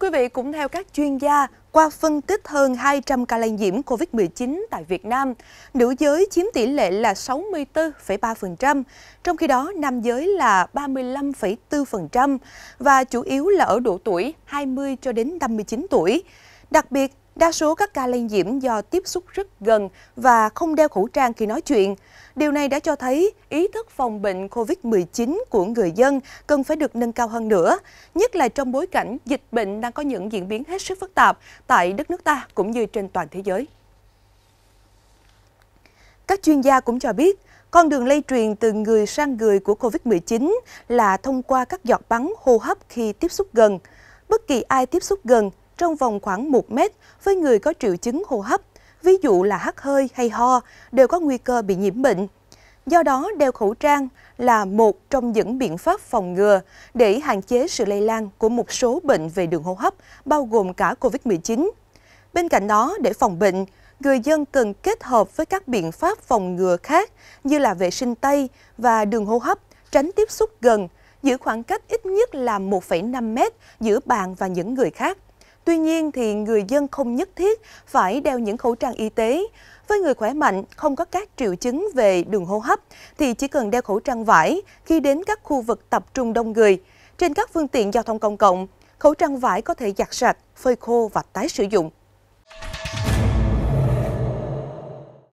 Thưa quý vị, cũng theo các chuyên gia, qua phân tích hơn 200 ca lây nhiễm COVID-19 tại Việt Nam, nữ giới chiếm tỷ lệ là 64,3%, trong khi đó nam giới là 35,4% và chủ yếu là ở độ tuổi 20 cho đến 59 tuổi. Đặc biệt, Đa số các ca lây nhiễm do tiếp xúc rất gần và không đeo khẩu trang khi nói chuyện. Điều này đã cho thấy ý thức phòng bệnh COVID-19 của người dân cần phải được nâng cao hơn nữa, nhất là trong bối cảnh dịch bệnh đang có những diễn biến hết sức phức tạp tại đất nước ta cũng như trên toàn thế giới. Các chuyên gia cũng cho biết, con đường lây truyền từ người sang người của COVID-19 là thông qua các giọt bắn hô hấp khi tiếp xúc gần. Bất kỳ ai tiếp xúc gần trong vòng khoảng 1 mét với người có triệu chứng hô hấp, ví dụ là hắt hơi hay ho, đều có nguy cơ bị nhiễm bệnh. Do đó, đeo khẩu trang là một trong những biện pháp phòng ngừa để hạn chế sự lây lan của một số bệnh về đường hô hấp, bao gồm cả COVID-19. Bên cạnh đó, để phòng bệnh, người dân cần kết hợp với các biện pháp phòng ngừa khác như là vệ sinh tay và đường hô hấp, tránh tiếp xúc gần, giữ khoảng cách ít nhất là 1,5 mét giữa bạn và những người khác. Tuy nhiên thì người dân không nhất thiết phải đeo những khẩu trang y tế. Với người khỏe mạnh không có các triệu chứng về đường hô hấp thì chỉ cần đeo khẩu trang vải khi đến các khu vực tập trung đông người. Trên các phương tiện giao thông công cộng, khẩu trang vải có thể giặt sạch, phơi khô và tái sử dụng.